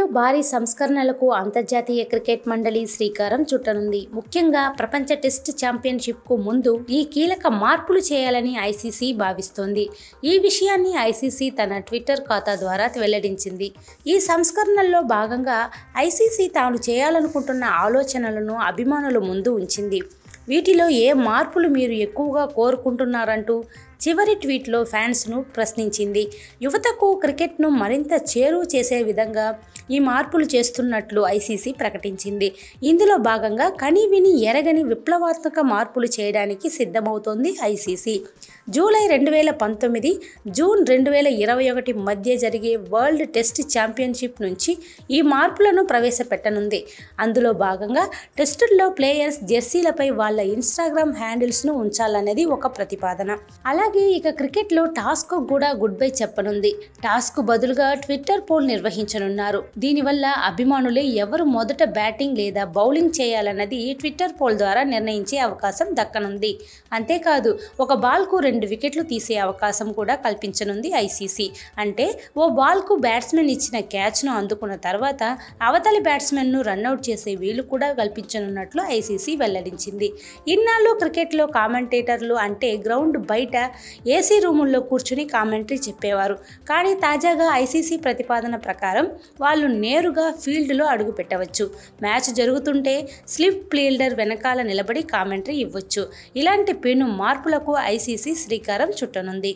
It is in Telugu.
ఐపీఎల్లో భారీ సంస్కరణలకు అంతర్జాతీయ క్రికెట్ మండలి శ్రీకారం చుట్టనుంది ముఖ్యంగా ప్రపంచ టెస్ట్ ఛాంపియన్షిప్కు ముందు ఈ కీలక మార్పులు చేయాలని ఐసీసీ భావిస్తోంది ఈ విషయాన్ని ఐసీసీ తన ట్విట్టర్ ఖాతా ద్వారా వెల్లడించింది ఈ సంస్కరణల్లో భాగంగా ఐసీసీ తాను చేయాలనుకుంటున్న ఆలోచనలను అభిమానుల ముందు ఉంచింది వీటిలో ఏ మార్పులు మీరు ఎక్కువగా కోరుకుంటున్నారంటూ చివరి ట్వీట్లో ఫ్యాన్స్ను ప్రశ్నించింది యువతకు క్రికెట్ను మరింత చేరువ చేసే విధంగా ఈ మార్పులు చేస్తున్నట్లు ఐసీసీ ప్రకటించింది ఇందులో భాగంగా కని విని ఎరగని విప్లవాత్మక మార్పులు చేయడానికి సిద్ధమవుతోంది ఐసీసీ జూలై రెండు వేల పంతొమ్మిది జూన్ రెండు వేల ఇరవై ఒకటి మధ్య జరిగే వరల్డ్ టెస్ట్ ఛాంపియన్షిప్ నుంచి ఈ మార్పులను ప్రవేశపెట్టనుంది అందులో భాగంగా టెస్టుల్లో ప్లేయర్స్ జెర్సీలపై వాళ్ళ ఇన్స్టాగ్రామ్ హ్యాండిల్స్ను ఉంచాలనేది ఒక ప్రతిపాదన అలా అలాగే ఇక క్రికెట్లో టాస్క్ కూడా గుడ్ బై చెప్పనుంది టాస్క్ బదులుగా ట్విట్టర్ పోల్ నిర్వహించనున్నారు దీనివల్ల అభిమానులే ఎవరు మొదట బ్యాటింగ్ లేదా బౌలింగ్ చేయాలన్నది ట్విట్టర్ పోల్ ద్వారా నిర్ణయించే అవకాశం దక్కనుంది అంతేకాదు ఒక బాల్కు రెండు వికెట్లు తీసే అవకాశం కూడా కల్పించనుంది ఐసీసీ అంటే ఓ బాల్కు బ్యాట్స్మెన్ ఇచ్చిన క్యాచ్ను అందుకున్న తర్వాత అవతలి బ్యాట్స్మెన్ను రన్అట్ చేసే వీలు కూడా కల్పించనున్నట్లు ఐసీసీ వెల్లడించింది ఇన్నాళ్ళు క్రికెట్లో కామెంటేటర్లు అంటే గ్రౌండ్ బయట ఏసీ రూముల్లో కూర్చుని కామెంటరీ చెప్పేవారు కానీ తాజాగా ఐసీసీ ప్రతిపాదన ప్రకారం వాళ్ళు నేరుగా ఫీల్డ్లో అడుగు పెట్టవచ్చు మ్యాచ్ జరుగుతుంటే స్లిప్ ప్లీల్డర్ వెనకాల నిలబడి కామెంటరీ ఇవ్వచ్చు ఇలాంటి పెను మార్పులకు ఐసీసీ శ్రీకారం చుట్టనుంది